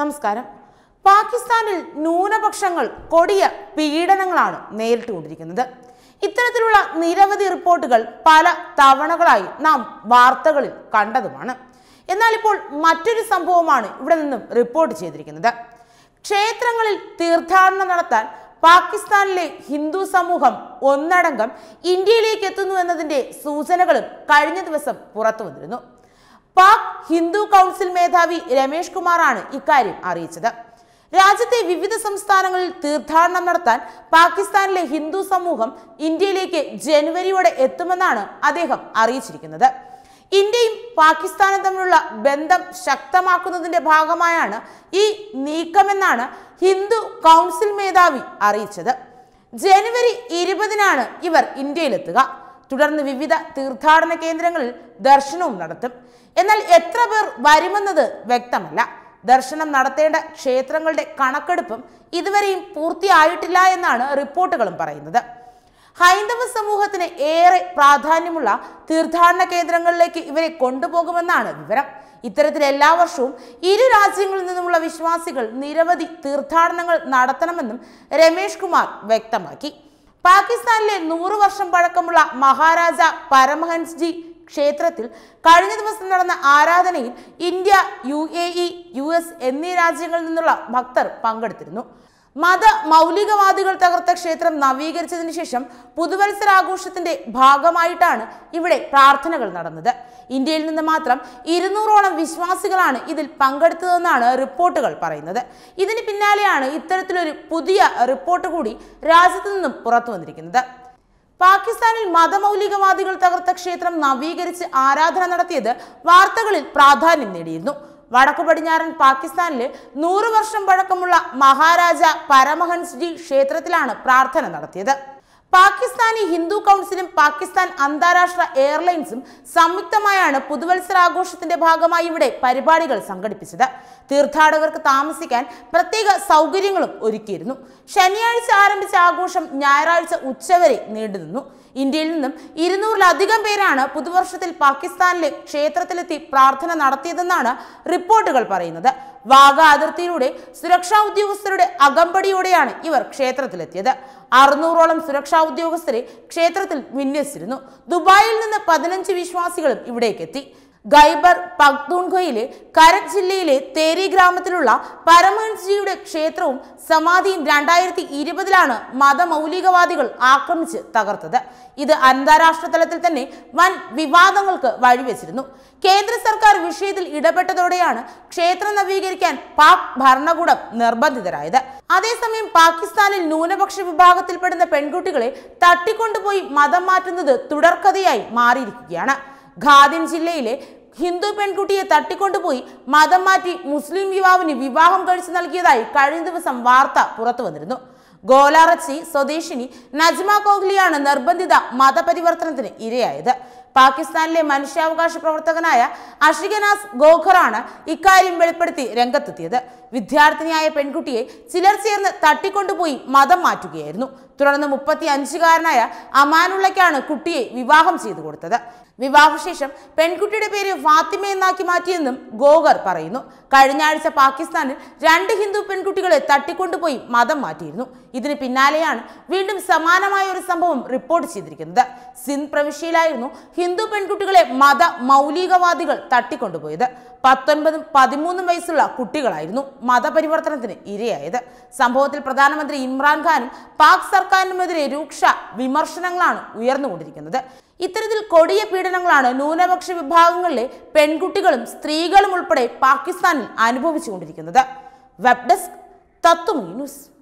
നമസ്കാരം പാകിസ്ഥാനിൽ ന്യൂനപക്ഷങ്ങൾ കൊടിയ പീഡനങ്ങളാണ് നേരിട്ടുകൊണ്ടിരിക്കുന്നത് ഇത്തരത്തിലുള്ള നിരവധി റിപ്പോർട്ടുകൾ പല തവണകളായി നാം വാർത്തകളിൽ കണ്ടതുമാണ് എന്നാൽ ഇപ്പോൾ മറ്റൊരു സംഭവമാണ് ഇവിടെ നിന്നും റിപ്പോർട്ട് ചെയ്തിരിക്കുന്നത് ക്ഷേത്രങ്ങളിൽ തീർത്ഥാടനം നടത്താൻ പാകിസ്ഥാനിലെ ഹിന്ദു സമൂഹം ഒന്നടങ്കം ഇന്ത്യയിലേക്ക് എത്തുന്നു എന്നതിൻ്റെ സൂചനകളും കഴിഞ്ഞ ദിവസം പുറത്തു വന്നിരുന്നു പാക് ഹിന്ദു കൗൺസിൽ മേധാവി രമേഷ് കുമാറാണ് ഇക്കാര്യം അറിയിച്ചത് രാജ്യത്തെ വിവിധ സംസ്ഥാനങ്ങളിൽ തീർത്ഥാടനം നടത്താൻ പാകിസ്ഥാനിലെ ഹിന്ദു സമൂഹം ഇന്ത്യയിലേക്ക് ജനുവരിയോടെ എത്തുമെന്നാണ് അദ്ദേഹം അറിയിച്ചിരിക്കുന്നത് ഇന്ത്യയും പാകിസ്ഥാനും തമ്മിലുള്ള ബന്ധം ശക്തമാക്കുന്നതിന്റെ ഭാഗമായാണ് ഈ നീക്കമെന്നാണ് ഹിന്ദു കൗൺസിൽ മേധാവി അറിയിച്ചത് ജനുവരി ഇരുപതിനാണ് ഇവർ ഇന്ത്യയിലെത്തുക തുടർന്ന് വിവിധ തീർത്ഥാടന കേന്ദ്രങ്ങളിൽ ദർശനവും നടത്തും എന്നാൽ എത്ര പേർ വരുമെന്നത് വ്യക്തമല്ല ദർശനം നടത്തേണ്ട ക്ഷേത്രങ്ങളുടെ കണക്കെടുപ്പും ഇതുവരെയും പൂർത്തിയായിട്ടില്ല എന്നാണ് റിപ്പോർട്ടുകളും പറയുന്നത് ഹൈന്ദവ സമൂഹത്തിന് ഏറെ പ്രാധാന്യമുള്ള തീർത്ഥാടന കേന്ദ്രങ്ങളിലേക്ക് ഇവരെ കൊണ്ടുപോകുമെന്നാണ് വിവരം ഇത്തരത്തിൽ എല്ലാ വർഷവും ഇരു രാജ്യങ്ങളിൽ നിന്നുമുള്ള വിശ്വാസികൾ നിരവധി തീർത്ഥാടനങ്ങൾ നടത്തണമെന്നും രമേഷ് കുമാർ വ്യക്തമാക്കി പാകിസ്ഥാനിലെ നൂറു വർഷം പഴക്കമുള്ള മഹാരാജ പരമഹൻസ് ജി ക്ഷേത്രത്തിൽ കഴിഞ്ഞ ദിവസം നടന്ന ആരാധനയിൽ India U A E U S എന്നീ രാജ്യങ്ങളിൽ നിന്നുള്ള ഭക്തർ പങ്കെടുത്തിരുന്നു മത മൗലികവാദികൾ തകർത്ത ക്ഷേത്രം നവീകരിച്ചതിനു ശേഷം പുതുവത്സരാഘോഷത്തിന്റെ ഭാഗമായിട്ടാണ് ഇവിടെ പ്രാർത്ഥനകൾ നടന്നത് ഇന്ത്യയിൽ നിന്ന് മാത്രം ഇരുന്നൂറോളം വിശ്വാസികളാണ് ഇതിൽ പങ്കെടുത്തതെന്നാണ് റിപ്പോർട്ടുകൾ പറയുന്നത് ഇതിന് പിന്നാലെയാണ് ഇത്തരത്തിലൊരു പുതിയ റിപ്പോർട്ട് കൂടി രാജ്യത്തു നിന്നും പുറത്തു വന്നിരിക്കുന്നത് പാകിസ്ഥാനിൽ മതമൗലികവാദികൾ തകർത്ത ക്ഷേത്രം നവീകരിച്ച് ആരാധന നടത്തിയത് വാർത്തകളിൽ പ്രാധാന്യം നേടിയിരുന്നു വടക്കു പടിഞ്ഞാറൻ പാകിസ്ഥാനിലെ നൂറു വർഷം പഴക്കമുള്ള മഹാരാജ പരമഹൻസ്ജി ക്ഷേത്രത്തിലാണ് പ്രാർത്ഥന നടത്തിയത് പാകിസ്ഥാനി ഹിന്ദു കൗൺസിലും പാകിസ്ഥാൻ അന്താരാഷ്ട്ര എയർലൈൻസും സംയുക്തമായാണ് പുതുവത്സരാഘോഷത്തിന്റെ ഭാഗമായി ഇവിടെ പരിപാടികൾ സംഘടിപ്പിച്ചത് തീർത്ഥാടകർക്ക് താമസിക്കാൻ പ്രത്യേക സൗകര്യങ്ങളും ഒരുക്കിയിരുന്നു ശനിയാഴ്ച ആരംഭിച്ച ആഘോഷം ഞായറാഴ്ച ഉച്ചവരെ നീണ്ടുനിന്നു ഇന്ത്യയിൽ നിന്നും ഇരുന്നൂറിലധികം പേരാണ് പുതുവർഷത്തിൽ പാകിസ്ഥാനിലെ ക്ഷേത്രത്തിലെത്തി പ്രാർത്ഥന നടത്തിയതെന്നാണ് റിപ്പോർട്ടുകൾ പറയുന്നത് വാഗ അതിർത്തിയിലൂടെ സുരക്ഷാ ഉദ്യോഗസ്ഥരുടെ അകമ്പടിയോടെയാണ് ഇവർ ക്ഷേത്രത്തിലെത്തിയത് അറുന്നൂറോളം സുരക്ഷാ ഉദ്യോഗസ്ഥരെ ക്ഷേത്രത്തിൽ വിന്യസിച്ചിരുന്നു ദുബായിൽ നിന്ന് പതിനഞ്ച് വിശ്വാസികളും ഇവിടേക്കെത്തി ഖൈബർ പക്തൂൺഖയിലെ കരക് ജില്ലയിലെ തേരി ഗ്രാമത്തിലുള്ള പരമഹൻസിയുടെ ക്ഷേത്രവും സമാധിയും രണ്ടായിരത്തി ഇരുപതിലാണ് മതമൗലികവാദികൾ ആക്രമിച്ച് തകർത്തത് ഇത് അന്താരാഷ്ട്ര തലത്തിൽ തന്നെ വൻ വിവാദങ്ങൾക്ക് വഴിവെച്ചിരുന്നു കേന്ദ്ര സർക്കാർ വിഷയത്തിൽ ഇടപെട്ടതോടെയാണ് ക്ഷേത്രം നവീകരിക്കാൻ പാക് ഭരണകൂടം നിർബന്ധിതരായത് അതേസമയം പാകിസ്ഥാനിൽ ന്യൂനപക്ഷ വിഭാഗത്തിൽപ്പെടുന്ന പെൺകുട്ടികളെ തട്ടിക്കൊണ്ടുപോയി മതം മാറ്റുന്നത് തുടർക്കഥയായി മാറിയിരിക്കുകയാണ് ഖാദിൻ ജില്ലയിലെ ഹിന്ദു പെൺകുട്ടിയെ തട്ടിക്കൊണ്ടുപോയി മതം മാറ്റി മുസ്ലിം യുവാവിന് വിവാഹം കഴിച്ചു നൽകിയതായി കഴിഞ്ഞ ദിവസം വാർത്ത പുറത്തു വന്നിരുന്നു ഗോലാറച്ചി സ്വദേശിനി നജ്മ കോഹ്ലിയാണ് നിർബന്ധിത മതപരിവർത്തനത്തിന് ഇരയായത് പാകിസ്ഥാനിലെ മനുഷ്യാവകാശ പ്രവർത്തകനായ അഷികനാസ് ഗോഖറാണ് ഇക്കാര്യം വെളിപ്പെടുത്തി രംഗത്തെത്തിയത് വിദ്യാർത്ഥിനിയായ പെൺകുട്ടിയെ ചിലർ ചേർന്ന് തട്ടിക്കൊണ്ടുപോയി മതം മാറ്റുകയായിരുന്നു തുടർന്ന് മുപ്പത്തി അഞ്ചുകാരനായ അമാനുള്ളയ്ക്കാണ് കുട്ടിയെ വിവാഹം ചെയ്തു കൊടുത്തത് വിവാഹശേഷം പെൺകുട്ടിയുടെ പേര് ഫാത്തിമ എന്നാക്കി മാറ്റിയെന്നും ഗോഗർ പറയുന്നു കഴിഞ്ഞ ആഴ്ച പാകിസ്ഥാനിൽ രണ്ട് ഹിന്ദു പെൺകുട്ടികളെ തട്ടിക്കൊണ്ടുപോയി മതം മാറ്റിയിരുന്നു ഇതിന് പിന്നാലെയാണ് വീണ്ടും സമാനമായ ഒരു സംഭവം റിപ്പോർട്ട് ചെയ്തിരിക്കുന്നത് സിന്ധ് പ്രവിശ്യയിലായിരുന്നു ഹിന്ദു പെൺകുട്ടികളെ മത മൗലികവാദികൾ തട്ടിക്കൊണ്ടുപോയത് പത്തൊൻപതും പതിമൂന്നും വയസ്സുള്ള കുട്ടികളായിരുന്നു മതപരിവർത്തനത്തിന് ഇരയായത് സംഭവത്തിൽ പ്രധാനമന്ത്രി ഇമ്രാൻഖാനും പാക് സർക്കാരിനുമെതിരെ രൂക്ഷ വിമർശനങ്ങളാണ് ഉയർന്നുകൊണ്ടിരിക്കുന്നത് ഇത്തരത്തിൽ കൊടിയ പീഡനങ്ങളാണ് ന്യൂനപക്ഷ വിഭാഗങ്ങളിലെ പെൺകുട്ടികളും സ്ത്രീകളും ഉൾപ്പെടെ പാകിസ്ഥാനിൽ അനുഭവിച്ചുകൊണ്ടിരിക്കുന്നത് വെബ് ഡെസ്ക് തത്വമി ന്യൂസ്